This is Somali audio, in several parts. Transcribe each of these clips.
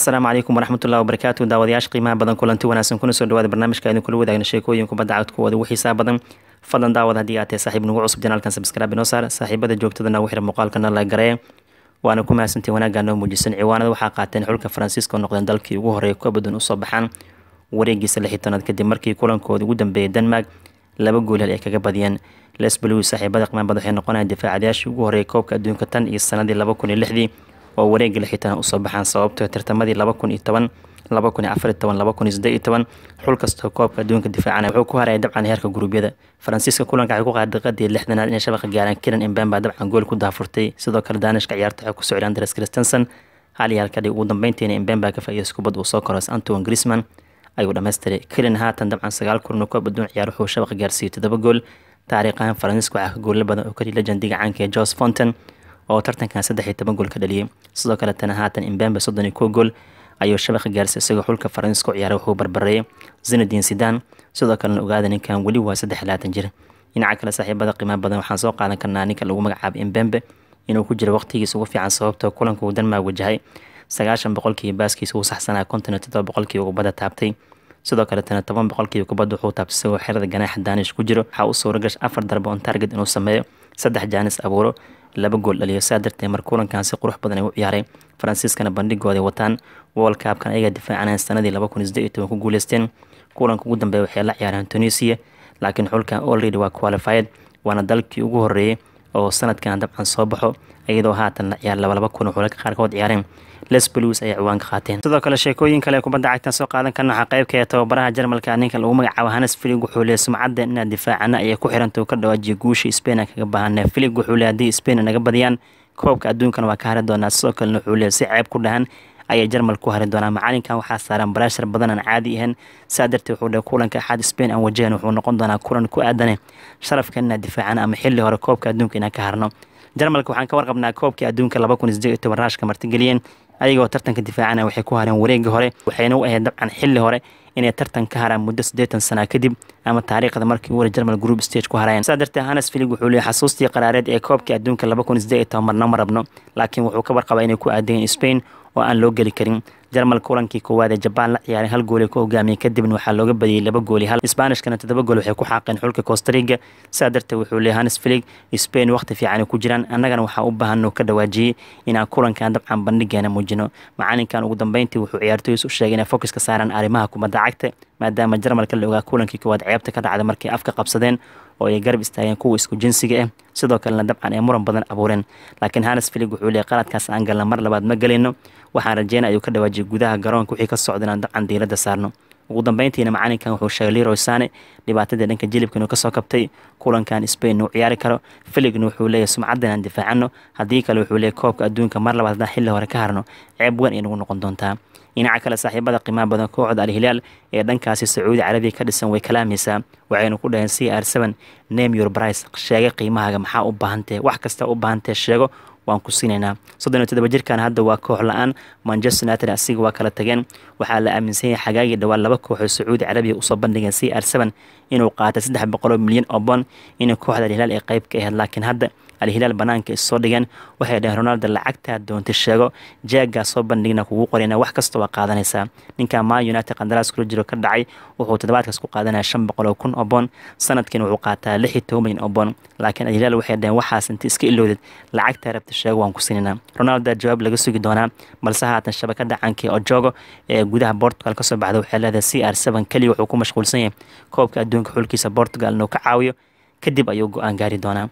asalaamu calaykum waraxmat ullahi wabarakaatu daawadayaasha qiimaha badan kulanti wanaagsan kuna soo dhawaada barnaamijka aynu kula wadaagno sheekooyin kubadda cagta kuwooda ugu badan fadlan daawad haddii aad saaxiib nagu cusub janaalkan sabskraab inoo saar saaxiibada joogtadana ugu muuqaalkana la garee waana ku mahadsantahi wanaaggaa noo muujisan ciwaanada waxaa qaateen xulka faransiiska oo noqdeen dalkii ugu horreeya kabadun usoo baxaan wareegiisa lixii tanaad kadib markii kulankooda ugu dambeeyay denmark laba goolhel ay kaga badiyeen lesbalowi saaxiibada qiimaha badan waxay noqonayaan difaacadayaashii ugu horreeya koobka adduunka tan iyo sanadii laba kun iyo lixdii oo wareega lixitaan usoo baxaan sababto ah tartamadii xul kastoo koobka adduunka difaacana wuxuu ku haraya dabcan heerka guruubyada faransiiska kulanka waxay ku qaaday daqiiqadii lixdanaad inay shabaqa gaaraan kilan imbemba dabcan gool ku daafurtay sidoo kale daanishka ciyaarta xog kusocda andres christensen hal halkadhi ugu dambeyntiina imbemba ka faa'iidaysa kubadda uu soo koros antoine griezmann ayuu dhamaystiray kilan haatan dabcan sagaal kulano koob adduun ciyaar wuxuu shabaqa gaarsiiyey toddoba gool taariikh ahaan faransiiska waxaa ka goolla badan oo kaliya lejandiga caanka ee jos fonten oo tartankan saddex iyo toban gool ka dhaliyey sidoo kaletana haatan imbembe soddon iyo kow gool ayuu shabaqa gaarsiy isagoo xulka faransiis ku ciyaaray wuxuu barbareeyay zinadiin sidaan sidoo kalena ogaada ninkan weli waa saddex laatan jir dhinaca kale saaxiibada qiimaa badan waxaan soo qaadan karnaa ninka lagu magacaabay imbembe inuu ku jira waqtigiisa ugu fiican sababtoo kulanka uu denmark wajahay sagaashan boqolkiiba baaskiisa uu saxsanaa konton iyo toddoba boqolkiiba kubadda taabtay sidoo kaletana toban boqolkiiba kubadda wuxuu taabtay isagoo xerada ganaaxa daanish ku jiro waxaa u suura afar darbo on target inuu sameeyo saddex jaanis abuuro laba gool dhaliyo saa darteed mar kulankan si qurux badan ay u ciyaareen faransiiskana bandhigooda wataan cabkan ayagaa difaacaneen sanadii laba kun isdee iyo toban ku guuleysteen kulanka ugu dambeeya waxay la ciyaareen tunisia laakiin xulkan already waa qualified waana dalkii ugu horeeyey oo sanadkan dabcan soo baxo iyadoo haatanna ciyaar labalaba kun oo qaarkood ciyaareen les blues ayay ciwaanka qaateen sidoo kale sheekooyin kale kubadda cagtan soo qaadan karna waxaa qayb kae tababaraha jarmalka ninka lagu magacaabo hanes filig wuxuule sumcadda inaa difaacana ayay ku xiranta u ka dhawaajiya guusha sbain kaga baahana filig wuxuule haddii sbain naga badiyaan koobka adduunkan waa ka hari doonaa sidoo kalena wuxuule si ceeb ku dhahan ayay jarmal ku hari doonaa macalinkan waxaa saaran baraashar badan aan caadi ahayn saa darteed wuxuu dhe kulanka axad spain aan wajahan wuxuu noqon doonaa kulan ku aadane sharafka inaan difaacan ama xilli hore koobka adduunka inaan ka harno jarmalka waxaan ka warqabnaa koobkii adduunka raashka martigeliyeen ayagoo tartanka difaacana waxay ku hareen wareegii hore waxayna u ahayd dabcan xilli hore inay tartan ka haraan muddo siddeetan sanaa kadib ama taariikhda markii uwara jermal group stage ku hareen saa darteed hanes filig wuxuu leeyay xasuustii qaraareed ee koobkii adduunka marna ma rabno laakiin wuxuu ka warqabaa inay ku aadayeen spain oo aan loo geli karin jarmal kulankii koowaad ee jabaan la ciyaaray hal gool ku hogaamiyeen kadibna waxaa looga badiyey laba gooli hal isbaanishkana toddoba gool waxay ku xaaqeen xulka kostariga saa darteed wuxuu leeyay hanes filig spain waqti fiicanay ku jiraan annagana waxaa u baahanno ka dhawaajiyey inaan kulankan dabcan bandhigeena muujino macalinkan ugu dambeyntii wuxuu ciyaartooyis u sheegay inay focuska saaraan arrimaha kubadda cagta maadaama jarmalka la ogaa kulankii koowaad ceebta ka dhacday markay afka qabsadeen oo ay garab istaageen kuwa isku jinsiga ah sidoo kalena dabcan ay muran badan abuureen laakiin hanes filig wuxuu leey qaladkaas aan galna mar labaad ma gelino waxaan rajeyna ayuu ka dhawaajiyay gudaha garoonka wixii ka socda inaan dabcan diiladda saarno ugu dambeyntiina macalinkan wuxuu sheegay leroy sane dhibaatadii dhanka jilibka inuu kasoo kabtay kulankan spain inuu ciyaari karo filigna wuxuu leeyahy sumcaddan aan difaacano haddii kale wuxuu leeyahy koobka adduunka mar labaad haddaan xilli hore ka harno ceeb weyn ay nagu noqon doontaa dhinaca kale saaxiibada qiimaha badan kooxda alhilaal ee dhankaasi sacuudi carabiya ka dhisan way kalaamaysaa waxaynu ku dhaheen c r n name your brice sheega qiimahaaga maxaa u baahantee wax kasta u baahantee sheego waan ku siinaynaa soddon iyo toddoba jirkan hadda waa koox la-aan manchester united asiga waa kala tageen waxaa la aaminsan yahay xagaagii dhawaa laba kooxoo sacuudi carabiya usoo bandhigeen c r inuu qaatay saddex boqoloo milyan oo bond inay kooxda alhilaal ee qeyb ka ahayd laakiin hadda alhilaal banaanka isoo dhigeen waxay dhaheen ronaldo lacagtaa doonta sheego jeegaa soo bandhigna kugu qorayna wax kasta waa qaadanaysaa ninka ma united qandaraas kula jiro ka dhacay wuxuu toddobaadkaas ku qaadanaya shan boqoloo kun oo boon sanadkiina wuxuu qaataa lix iyo toban milyan oo boon laakiin alhilaal waxay dhaheen waxaas inta iska ilowdeed lacagtaa rabta sheego waan ku sininaa ronaldo jawaab laga sugi doonaa balse haatan shabakada cankii oo joogo ee gudaha bortugal kasoo baxda waxay leedahay c r seven keliya wuxuu ku mashquulsan yahay koobka adduunka xulkiisa bortugal inuu ka caawiyo kadib ayuu go-aan gaari doonaa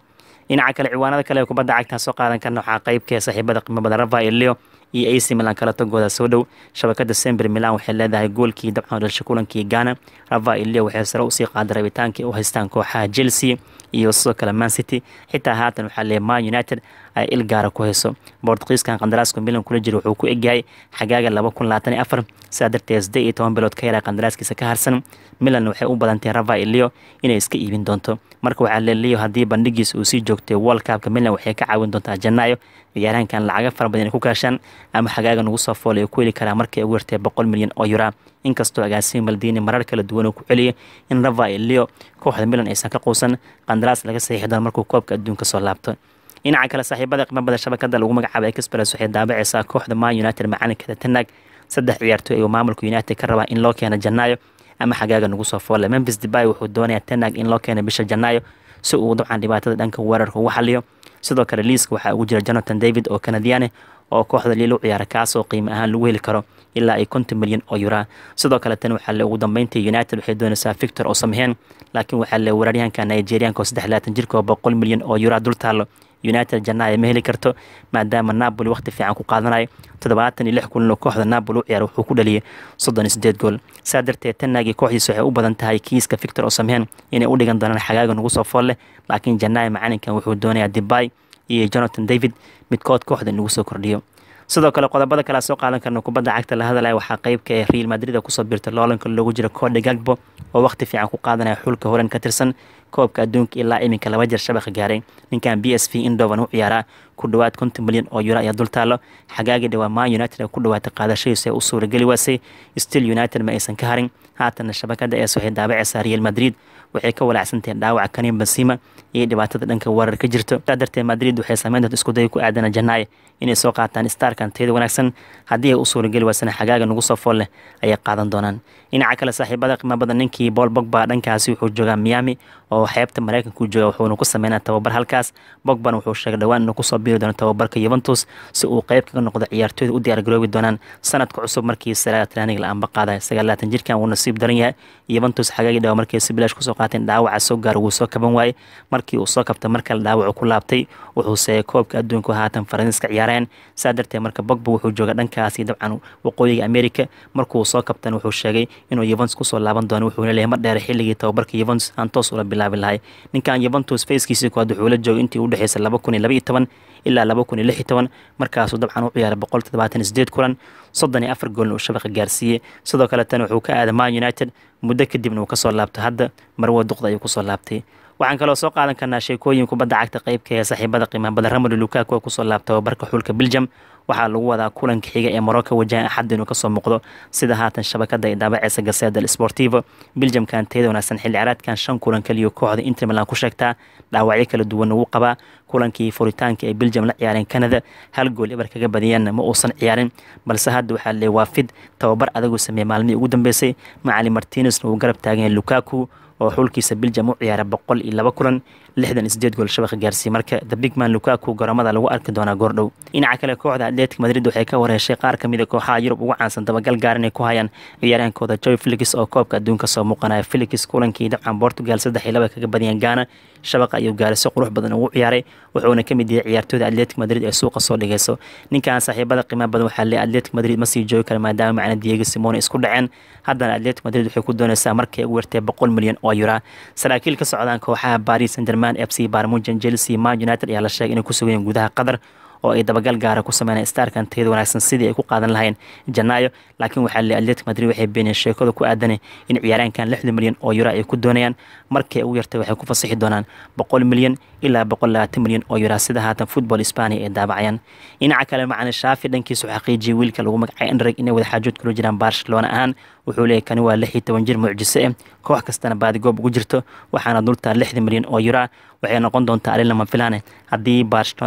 dhinaca kale ciwaanada kale ee kubadda cagtan soo qaadan karna waxaa qaybkee ah saaxiibada qiimo badan rafael leo iyo e ac milan kala tagooda soo dhow shabakada sember milan waxay leedahay goolkii dabcan dhasha kulankii gaana rava ilio waxay sare usii qaaday rabitaankii u haystaan kooxaha chelsea iyo sidoo kale mancity xitaa haatan waxaa leeyahy man united ay il gaara ku hayso bortkiiskan qandaraaska milan kula jira wuxuu ku egyahay xagaaga laba kun labaatan iyo afar sidaa darteed saddeed iyo toban bilood ka yaraa qandaraaskiisa ka harsan milan waxay u badantay rava ilio inay iska iibin doonto marka waxaa leelio haddii bandhigiisa uu sii joogtay world cupka milan waxay ka caawin doontaa janaayo ciyaaraankan lacaga fara badan inay ku kaashaan ama xagaaga nagu soo foolay ku heli karaa markay ugu yartay boqol milyan oo yura inkastoo agaasimo maldini marar kala duwan uu ku celiyay in rava iyo leo kooxda milan aysan ka quusan qandaraas laga saxiixi doono markuu koobka adduunka soo laabto dhinaca kale saaxiibada qiimo shabakada lagu magacaaba express waxay daabacaysaa kooxda man united macalinkeeda tanaag saddex ciyaartooy ayuu maamulka united ka rabaa in loo keeno janaayo ama xagaaga nagu soo foolay memphis debay wuxuu doonayaa tanaag in loo keeno bisha janaayo si uu dabcan dhibaatada dhanka weerarka ugu xaliyo sidoo kale liiska waxaa ugu jira jonathan david oo kanadiyaane ah, oo kooxda liil u ciyaara kaasoo qiimo ahaan lagu heli karo ilaa ay konton milyan oo yuraa sidoo kale tan waxaa le ugu dambeyntii united waxay doonaysaa victor oo samheen laakiin waxaa le weeraryahanka nigerianka oo saddexlaatan jirka oo boqol milyan oo yuraa dul taallo united jannaaya ma heli karto maadaama napoli wakhti fiican ku qaadanayo toddobaatan iyo lix kulanoo kooxda napoli u ciyaar wuxuu ku dhaliyay soddon iyo gool saa darteed tanaagii kooxdiisa waxay u badan tahay kiiska victor oo samheen inay u dhigan doonaan xagaaga nugu soo fool laakiin jannaaya macalinkan wuxuu doonayaa dibay iyo jonathan david midkood kooxda inagu soo kordhiyo sidoo kale qodobada kalea soo qaadan karna kubadda cagta la hadalaya waxaa qeybka ee ah real madrida kusoo biirtay loolanka loogu jira kooxda gagbo oo wakhti fiican ku qaadanaya xulka holan ka tirsan koobka adduunka ilaa iminka laba jeer shabaqa gaaray ninkan b s v indovan u ciyaaraa ku dhawaad konton milyan oo euro ayaa dul taallo xagaagii dhawaa man united ay ku dhawaatay qaadashadiisa ee u suurageli waasay stil united ma aysan ka harin haatanna shabakada ee waxay daabacaysaa real madrid waxay ka walaacsantahiin dhaawaca kanin bensima iyo dhibaatada dhanka warar ka jirto saa darteed madrid waxay sameyn doonta iskuday ku aadana janaayo inay soo qaataan starkan tayada wanaagsan haddii ay u suurageli waasana xagaaga nagu soo fool ayay qaadan doonaan dhinaca kale saaxiibada qiimo badan ninkii bool bogba dhankaasi wuxuu joogaa miami oo xeebta maraykanku jooga wuxuuna ku sameynaa tababar halkaas bogbana wuxuu sheegay dhowaan inuu kusoo biiri doono tababarka yuventus si uu qeyb kaga noqdo ciyaartooyda u diyaargaroobi doonaan sanadka cusub markii salaaga traanig la anbaqaadaya sagaalatan jirkan wuu nasiib daran yahay yuventus xagaagii dhawa markii bilaash kusoo qaateen dhaawaca soo gaar wuu soo kaban waayey markii uu soo kabta mar kale dhaawacu ku laabtay wuxuu seeyay koobka adduunku haatan faransiiska ciyaareen saa darteed marka bogba wuxuu jooga dhankaasi dabcan waqooyiga america markuu soo kabtana wuxuu sheegay inuu yuvens kusoo laaban doono wuxuuna leeyahy mar dheer xilligii tababarka yuvens aan toos ula bilaabi lahay ninkan yuventus fayskiisii kuwaad wuxuu la joogay intii u dhexeysay laba kun iyo laba iyo toban ilaa laba kun iyo lix iyo toban markaasuu dabcan u ciyaaray boqol toddobaatan sideed kulan soddon iyo afar goolna uu shabaqa gaarsiiyey sidoo kale tan wuxuu ka aaday man united muddo kadibna uu kasoo laabtay hadda marwa duqda ayuu kusoo laabtay waxaan kaloo soo qaadan karnaa sheekooyin kubadda cagta qeybka ee saaxiibada qiimaha badan ramadu lukaku kusoo laabta tababarka xulka beljam waxaa lagu wadaa kulanka xiga ee morocco wajahan axad inuu kasoo muuqdo sida haatan shabakada ay daabaceysa gaseda sportivo beljamkan teeda wanaagsan xilli caraadkan shan kulan kaliyo kooxda intermilan ku sheegtaa dhaawacyo kala duwan uu qabaa kulankii furitaanka ay beljam la ciyaareen canada hal gool eber kaga badiyeenna ma uusan ciyaarin balse hadda waxaa leewaafid tababar adaguu sameeyey maalmihii ugu dambeysay macalin martines uu garab taagan lukaku oo xuulkiisa biljam u ciyaara boqol iyo laba kulan lixdan iyo sideed gool shabakha gaarsiiyey marka the bigman lukaku garoomada lagu arki doonaa goordhow dhinaca kale kooxda atletica madrid waxay ka warheshay qaar ka mid a ah kooxaha yurub ugu caansan dabagal gaaran ay ku hayaan ciyaaryahankooda joy felix oo koobka adduunka soo muuqanaya felix kulankii dabcan bortugal saddex iyo laba kaga badiyeen gaana shabaqa ayuu gaari qurux badan ugu ciyaaray wuxuuna ka mid yahay ciyaartooyda atletic madrid ee suuqa soo dhigayso ninkan saaxiibada qiimaha badan waxaa leey atletic madrid ma sii joogi kara maadaama macna diego simone isku dhaceen haddana atletic madrid waxay ku doonaysaa markay ugu yartay boqol milyan oo yura saraakiil ka socdaan kooxaha paris saint dhammaan fc barmujen chelsea man united ayaa la sheegay inay ku sugan gudaha qatar oo ay dabagal gaara ku sameynaya staarkan tayada wanaagsan sidii ay ku qaadan lahayeen janaayo laakiin waxaa le atletico madrid waxay beeniyeen sheekada ku aadanay in ciyaaraankan lixdan milyan oo yuro ay ku doonayaan markay ugu yartay waxay ku fasaxi doonaan boqol milyan ilaa boqol labaatan milyan oo yuro sida haatan football spaniya ay daabacayaan dhinaca kale macana shaafi dhankiisu xaqiijiyay wiilka lagu magacay enreg inay wadaxaajood kula jiraan barcelona ahaan wuxuu leeyahy kani waa lix iyo toban jir mucjiso ah koox kastana baadigoob ugu jirto waxaana dhultaa lixdan milyan oo yuraa waxay noqon doontaa arrin lama filaane haddii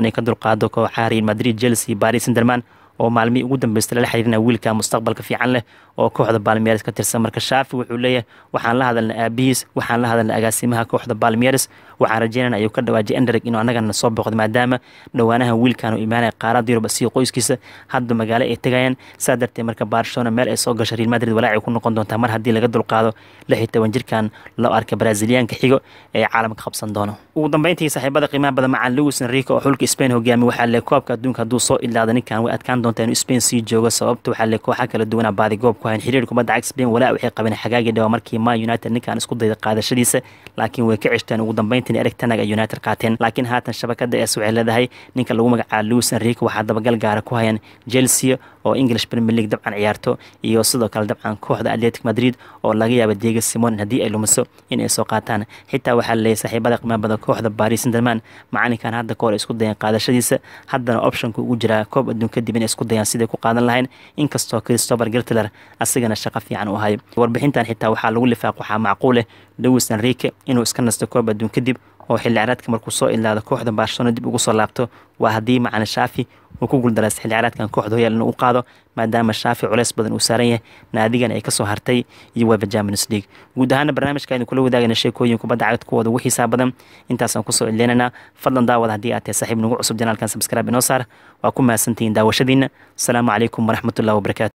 ay ka dulqaado kooxa real madrid chelsea baris senderman oo maalmihii ugu dambeysta lala xiriirina wiilka mustaqbalka fiican leh oo kooxda baalmiyaris ka tirsan marka shaafi wuxuu leeyahay waxaan la hadalnay aabihiis waxaan la hadalnay agaasimaha kooxda baalmiyaris waxaan rajeynana ayuu ka dhawaajay endereg inuu annagana soo booqday maadaama dhowaanahan wiilkan imaanaya qaarada yurub sio qoyskiisa hadda magaalo ay tegayaan saa darteed marka barcelona meel ay soo gasho real madrid walaac ku noqon doontaa mar haddii laga dulqaado lix iyo toban jirkan loo arkay braziliyaanka xigo ee caalamka qabsan doono ugu dambeyntii saaxiibada qiimaha badan macaan lewis enrico oo xulka spain hogaamiye waxaa le koobka adduunka hadduu soo ilaado ninkan way adkaan doonta inuu Spain sii joogo sababta waxaa le kooxaha kala duwan baadi goob ku hayn xiriir kubadda cagta Spain walaa waxay qabeen xagaagii dhawaa markii Man United ninkaan isku dayda qaadashadiisa laakiin way ka ceshteen ugu dambeyntii ereg tanag ay United qaateen laakiin haatan shabakada ee waxay leedahay ninka lagu magacaa Luis Enrique waxaa dabagal gaara ku hayan Chelsea oo english premier league dabcan ciyaarto iyo sidoo kale dabcan kooxda atletic madrid oo laga yaaba diego simon haddii ay lumiso in soo qaataan xitaa waxaa laleeyahy saaxiibada qiimo kooxda baris senderman macalinkan hadda kahor isku dayeen qaadashadiisa haddana optionka ugu jiraa koob adduun kadib inay isku dayaan siday ku qaadan lahayn inkastoo christopher gertler asigana shaqo fiican u hayo warbixintan xitaa waxaa lagu lifaaq waxaa macquuleh dawis enrique inuu iska nasto koob adduun kadib oo xilli ciraadka markuu soo ilaado kooxda barcelona dib ugu soo laabto waa haddii macalin shaafi uu ku guuldareystay xilciyaareedkan kooxda hoyaal inuu u qaado maadaama shaafi culeys badan uu saaran yahay naadigan ay kasoo hartay iyo weba jamins league guud ahaana barnaamijka aynu kula wadaagayna sheekooyin kubadda cagad kuwooda ugu xiisaa badan intaasaan kusoo celinaynaa fadlan daawad haddii aad tahay saaxiib nagu cusub janaalkan sabskrib inoo saar waa ku mahadsantihiin daawashadiinna asalaamu calaykum waraxmatullahi wabarakaatu